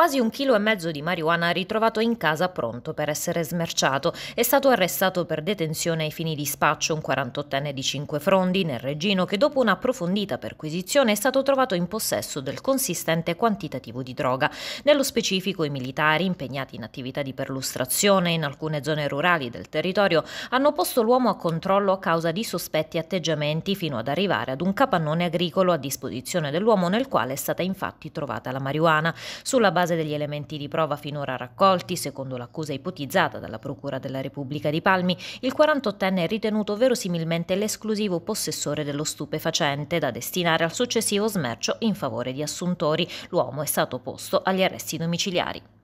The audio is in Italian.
quasi un chilo e mezzo di marijuana ritrovato in casa pronto per essere smerciato. È stato arrestato per detenzione ai fini di spaccio un 48enne di 5 frondi nel Regino che dopo un'approfondita perquisizione è stato trovato in possesso del consistente quantitativo di droga. Nello specifico i militari impegnati in attività di perlustrazione in alcune zone rurali del territorio hanno posto l'uomo a controllo a causa di sospetti atteggiamenti fino ad arrivare ad un capannone agricolo a disposizione dell'uomo nel quale è stata infatti trovata la marijuana. Sulla base base degli elementi di prova finora raccolti, secondo l'accusa ipotizzata dalla Procura della Repubblica di Palmi, il 48enne è ritenuto verosimilmente l'esclusivo possessore dello stupefacente da destinare al successivo smercio in favore di assuntori. L'uomo è stato posto agli arresti domiciliari.